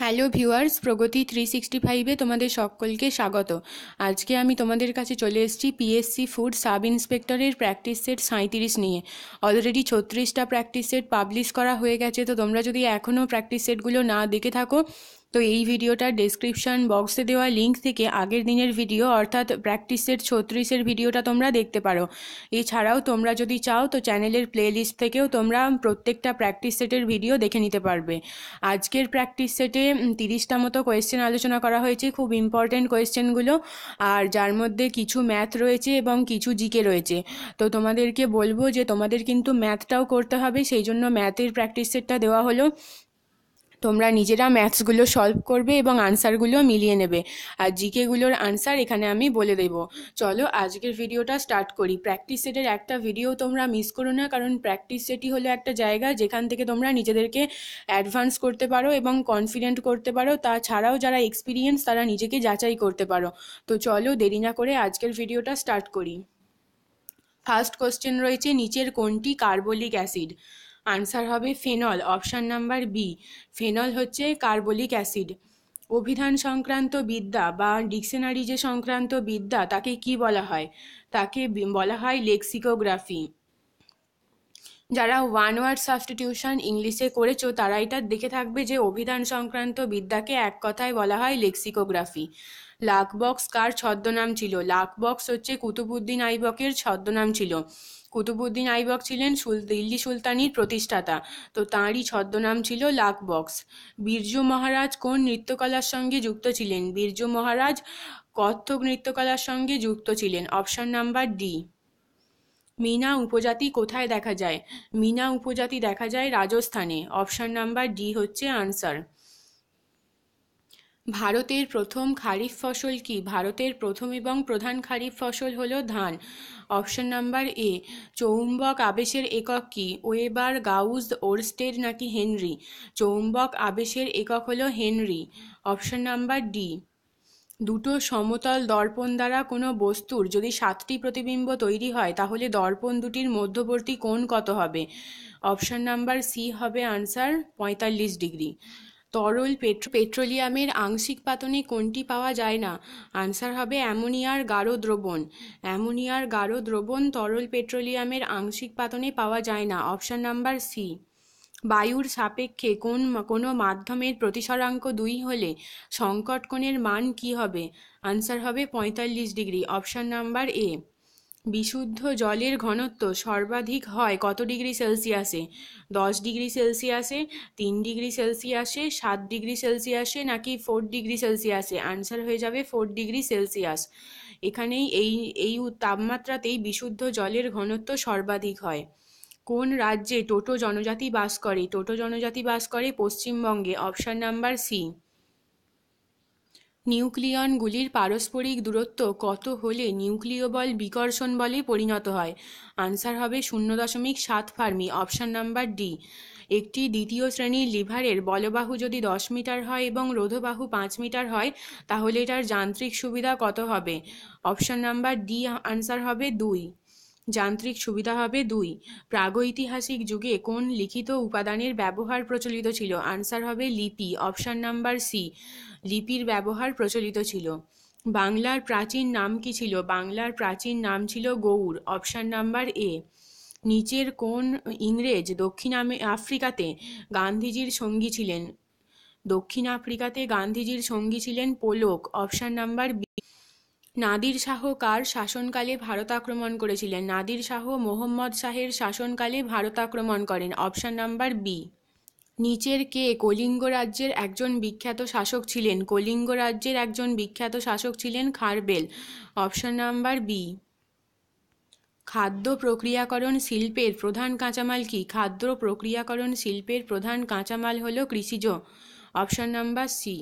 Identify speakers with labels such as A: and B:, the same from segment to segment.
A: hello viewers Pragati three sixty ফাইভে তোমাদের সকলকে স্বাগত আজকে আমি তোমাদের কাছে চলে এসেছি পিএসসি ফুড সাব ইন্সপেক্টরের প্র্যাকটিস সেট সাঁত্রিশ নিয়ে অলরেডি ছত্রিশটা প্র্যাকটিস সেট পাবলিশ করা হয়ে গেছে তো তোমরা যদি এখনও প্র্যাকটিস সেটগুলো না দেখে থাকো তো এই ভিডিওটার ডিসক্রিপশান বক্সে দেওয়া লিঙ্ক থেকে আগের দিনের ভিডিও অর্থাৎ প্র্যাকটিসের ছত্রিশের ভিডিওটা তোমরা দেখতে পারো এছাড়াও তোমরা যদি চাও তো চ্যানেলের প্লে লিস্ট থেকেও তোমরা প্রত্যেকটা প্র্যাকটিস সেটের ভিডিও দেখে নিতে পারবে আজকের প্র্যাকটিস সেটে তিরিশটা মতো কোয়েশ্চেন আলোচনা করা হয়েছে খুব ইম্পর্ট্যান্ট কোয়েশ্চেনগুলো আর যার মধ্যে কিছু ম্যাথ রয়েছে এবং কিছু জিকে রয়েছে তো তোমাদেরকে বলবো যে তোমাদের কিন্তু ম্যাথটাও করতে হবে সেই জন্য ম্যাথের প্র্যাকটিস সেটটা দেওয়া হলো তোমরা নিজেরা ম্যাথসগুলো সলভ করবে এবং আনসারগুলো মিলিয়ে নেবে আর জিকেগুলোর আনসার এখানে আমি বলে দেব চলো আজকের ভিডিওটা স্টার্ট করি প্র্যাকটিস সেটের একটা ভিডিও তোমরা মিস করো না কারণ প্র্যাকটিস সেটই হলো একটা জায়গা যেখান থেকে তোমরা নিজেদেরকে অ্যাডভান্স করতে পারো এবং কনফিডেন্ট করতে পারো তাছাড়াও যারা এক্সপিরিয়েন্স তারা নিজেকে যাচাই করতে পারো তো চলো দেরি না করে আজকের ভিডিওটা স্টার্ট করি ফার্স্ট কোশ্চেন রয়েছে নিচের কোনটি কার্বলিক অ্যাসিড আনসার হবে phenol option number B phenol হচ্ছে কার্বলিক অ্যাসিড অভিধান সংক্রান্ত বিদ্যা বা ডিকশনারি যে সংক্রান্ত বিদ্যা তাকে কি বলা হয় তাকে বলা হয় লেক্সিকোগ্রাফি যারা ওয়ান ওয়ার্ড সাবস্টিটিউশন ইংলিশে করেছো তারা এটা দেখে থাকবে যে অভিধান সংক্রান্ত বিদ্যাকে এক কথায় বলা হয় লেক্সিকোগ্রাফি লাকবক্স কার ছদ্মনাম ছিল লাকবক্স হচ্ছে কুতুবুদ্দিন আইবকের ছদ্মনাম ছিল কুতুবুদ্দিন আইবক ছিলেন সুল দিল্লি সুলতানির প্রতিষ্ঠাতা তো তাঁরই ছদ্মনাম ছিল লাকবক্স বিরজু মহারাজ কোন নৃত্যকলার সঙ্গে যুক্ত ছিলেন বিরজু মহারাজ কত্থক নৃত্যকলার সঙ্গে যুক্ত ছিলেন অপশন নাম্বার ডি মিনা উপজাতি কোথায় দেখা যায় মিনা উপজাতি দেখা যায় রাজস্থানে অপশন নাম্বার ডি হচ্ছে আনসার ভারতের প্রথম খারিফ ফসল কি ভারতের প্রথম এবং প্রধান খারিফ ফসল হল ধান অপশন নাম্বার এ চৌম্বক আবেশের একক কি ওয়েবার গাউজ ওরস্টেড নাকি হেনরি চৌম্বক আবেশের একক হল হেনরি অপশন নাম্বার ডি দুটো সমতল দর্পণ দ্বারা কোনো বস্তুর যদি সাতটি প্রতিবিম্ব তৈরি হয় তাহলে দর্পণ দুটির মধ্যবর্তী কোণ কত হবে অপশন নাম্বার সি হবে আনসার পঁয়তাল্লিশ ডিগ্রি তরল পেট্রো পেট্রোলিয়ামের আংশিক পাতনে কোনটি পাওয়া যায় না আনসার হবে অ্যামোনিয়ার গাঢ় দ্রবণ অ্যামোনিয়ার গাঢ় দ্রবণ তরল পেট্রোলিয়ামের আংশিক পাতনে পাওয়া যায় না অপশান নাম্বার সি বায়ুর সাপেক্ষে কোন কোনো মাধ্যমের প্রতিসরাঙ্ক দুই হলে সংকট কোণের মান কি হবে আনসার হবে পঁয়তাল্লিশ ডিগ্রি অপশান নাম্বার এ বিশুদ্ধ জলের ঘনত্ব সর্বাধিক হয় কত ডিগ্রি সেলসিয়াসে দশ ডিগ্রি সেলসিয়াসে তিন ডিগ্রি সেলসিয়াসে সাত ডিগ্রি সেলসিয়াসে নাকি ফোর ডিগ্রি সেলসিয়াসে আনসার হয়ে যাবে ফোর ডিগ্রি সেলসিয়াস এখানেই এই এই তাপমাত্রাতেই বিশুদ্ধ জলের ঘনত্ব সর্বাধিক হয় কোন রাজ্যে টোটো জনজাতি বাস করে টোটো জনজাতি বাস করে পশ্চিমবঙ্গে অপশান নাম্বার সি নিউক্লিয়নগুলির পারস্পরিক দূরত্ব কত হলে নিউক্লিয় বল বিকর্ষণ বলে পরিণত হয় আনসার হবে শূন্য দশমিক সাত ফার্মি অপশান নাম্বার ডি একটি দ্বিতীয় শ্রেণীর লিভারের বলবাহু যদি দশ মিটার হয় এবং রোধবাহু পাঁচ মিটার হয় তাহলে এটার যান্ত্রিক সুবিধা কত হবে অপশান নাম্বার ডি আনসার হবে দুই যান্ত্রিক সুবিধা হবে দুই প্রাগৈতিহাসিক যুগে কোন লিখিত উপাদানের ব্যবহার প্রচলিত ছিল আনসার হবে লিপি অপশান নাম্বার সি লিপির ব্যবহার প্রচলিত ছিল বাংলার প্রাচীন নাম কি ছিল বাংলার প্রাচীন নাম ছিল গৌর অপশান নাম্বার এ নিচের কোন ইংরেজ দক্ষিণ আফ্রিকাতে গান্ধীজির সঙ্গী ছিলেন দক্ষিণ আফ্রিকাতে গান্ধীজির সঙ্গী ছিলেন Polak option number B Nadir Shah কার শাসনকালে ভারত আক্রমণ করেছিলেন নাদির শাহ মোহাম্মদ শাহের শাসনকালে ভারত আক্রমণ করেন অপশান নাম্বার বি নিচের কে কলিঙ্গ রাজ্যের একজন বিখ্যাত শাসক ছিলেন কলিঙ্গ রাজ্যের একজন বিখ্যাত শাসক ছিলেন খারবেল অপশন নাম্বার বি খাদ্য প্রক্রিয়াকরণ শিল্পের প্রধান কাঁচামাল কি খাদ্য প্রক্রিয়াকরণ শিল্পের প্রধান কাঁচামাল হল কৃষিজ অপশন নাম্বার সি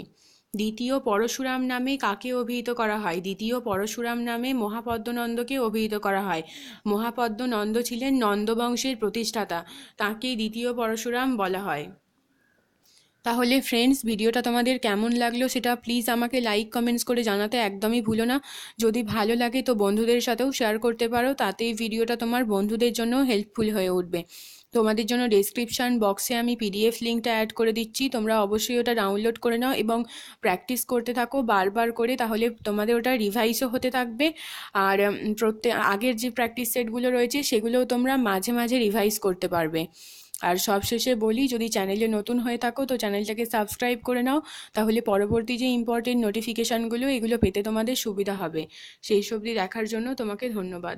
A: দ্বিতীয় পরশুরাম নামে কাকে অভিহিত করা হয় দ্বিতীয় পরশুরাম নামে মহাপদ্মনন্দকে অভিহিত করা হয় মহাপদ্মনন্দ ছিলেন নন্দবংশের প্রতিষ্ঠাতা তাঁকেই দ্বিতীয় পরশুরাম বলা হয় তাহলে ফ্রেন্ডস ভিডিওটা তোমাদের কেমন লাগলো সেটা প্লিজ আমাকে লাইক কমেন্টস করে জানাতে একদমই ভুলো না যদি ভালো লাগে তো বন্ধুদের সাথেও শেয়ার করতে পারো তাতেই ভিডিওটা তোমার বন্ধুদের জন্য হেল্পফুল হয়ে উঠবে তোমাদের জন্য ডিসক্রিপশান বক্সে আমি পিডিএফ লিঙ্কটা অ্যাড করে দিচ্ছি তোমরা অবশ্যই ওটা ডাউনলোড করে নাও এবং প্র্যাকটিস করতে থাকো বারবার করে তাহলে তোমাদের ওটা রিভাইজও হতে থাকবে আর প্রত্যেক আগের যে প্র্যাকটিস সেটগুলো রয়েছে সেগুলোও তোমরা মাঝে মাঝে রিভাইজ করতে পারবে আর সবশেষে বলি যদি চ্যানেলে নতুন হয়ে থাকো তো চ্যানেলটাকে সাবস্ক্রাইব করে নাও তাহলে পরবর্তী যে ইম্পর্টেন্ট নোটিফিকেশানগুলো এগুলো পেতে তোমাদের সুবিধা হবে সেই সবজি দেখার জন্য তোমাকে ধন্যবাদ